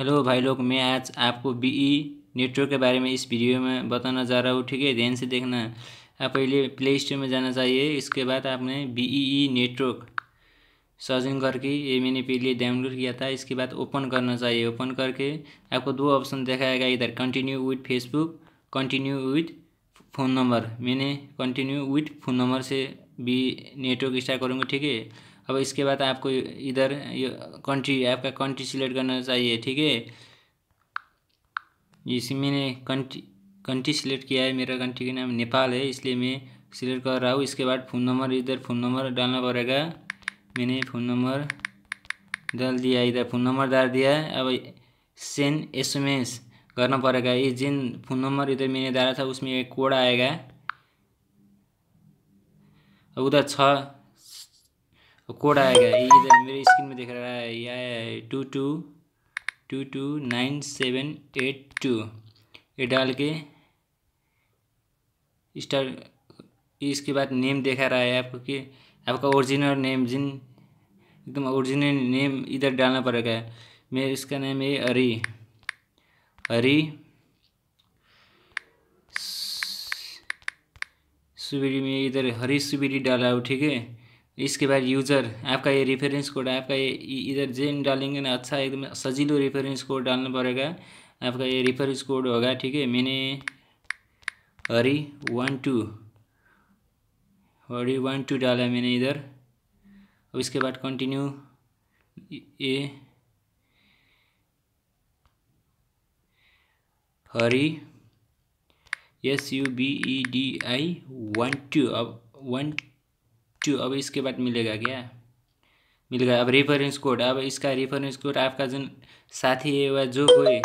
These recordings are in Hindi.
हेलो भाई लोग मैं आज आपको बी ई नेटवर्क के बारे में इस वीडियो में बताना जा रहा हूँ ठीक है ध्यान से देखना आप पहले प्ले स्टोर में जाना चाहिए इसके बाद आपने बी ई नेटवर्क सर्जिंग करके ये मैंने पहले डाउनलोड किया था इसके बाद ओपन करना चाहिए ओपन करके आपको दो ऑप्शन दिखाएगा इधर continue with Facebook continue with phone number मैंने कंटिन्यू विथ फ़ोन नंबर से भी नेटवर्क स्टार्ट करूँगा ठीक है अब इसके बाद आपको इधर ये कंट्री आपका कंट्री सिलेक्ट करना चाहिए ठीक है इसी मैंने कंट्री कंट्री सिलेक्ट किया है मेरा कंट्री का नाम नेपाल है इसलिए मैं सिलेक्ट कर रहा हूँ इसके बाद फ़ोन नंबर इधर फ़ोन नंबर डालना पड़ेगा मैंने फ़ोन नंबर डाल दिया इधर फ़ोन नंबर डाल दिया अब सेंड एस एम एस करना पड़ेगा ये जिन फ़ोन नंबर इधर मैंने डाला था उसमें एक कोड आएगा उधर छः तो कोड आएगा ये इधर मेरे स्क्रीन में दिख रहा है यह है two two two two nine seven eight two ये डाल के स्टार इसके बाद नेम देखा रहा है आपको कि आपका ओरिजिनल नेम जिन एकदम ओरिजिनल नेम इधर डालना पड़ेगा मेरे इसका नेम है अरी अरी सुबेरी में इधर हरी सुबेरी डाला हो ठीक है इसके बाद यूज़र आपका ये रेफरेंस कोड आपका ये इधर जेन डालेंगे ना अच्छा एकदम सजीलो रेफरेंस कोड डालना पड़ेगा आपका ये रेफरेंस कोड होगा ठीक है मैंने Hari one two Hari one two डाला मैंने इधर अब इसके बाद कंटिन्यू ये Hari S U B E D I one two अब वन टू अब इसके बाद मिलेगा क्या मिल गया अब रेफरेंस कोड अब इसका रेफरेंस कोड आपका जो साथी है वह जो कोई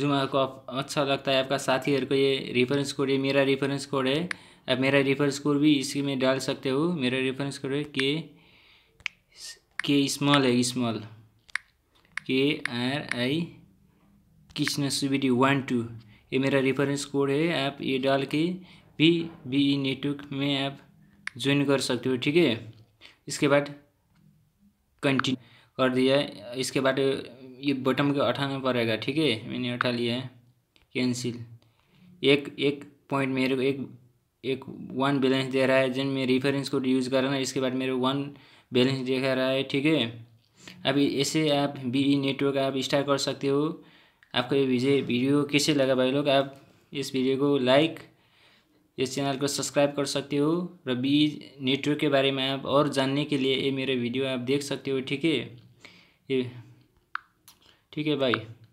जो आपको अच्छा लगता है आपका साथी को ये रेफरेंस कोड है मेरा रेफरेंस कोड है आप मेरा रेफरेंस कोड भी इसी में डाल सकते हो मेरा रेफरेंस कोड है के के स्मॉल है small K R I Krishna Subedi one two ये मेरा रेफरेंस कोड है आप ये डाल के पी बी ई नेटवर्क में आप ज्वाइन कर सकते हो ठीक है इसके बाद कंटिन्यू कर दिया इसके बाद ये बटन को उठाना पड़ेगा ठीक है मैंने उठा लिया है कैंसिल एक एक पॉइंट मेरे को एक एक वन बैलेंस दे रहा है जिन मैं रिफरेंस कोड यूज़ कर रहा है इसके बाद मेरे वन बैलेंस दिखा रहा है ठीक है अभी ऐसे आप बी ई नेटवर्क आप स्टार्ट कर सकते हो आपको ये वीडियो कैसे लगा भाई लोग आप इस वीडियो को लाइक इस चैनल को सब्सक्राइब कर सकते हो रीज नेटवर्क के बारे में आप और जानने के लिए ये मेरे वीडियो आप देख सकते हो ठीक है ये ठीक है भाई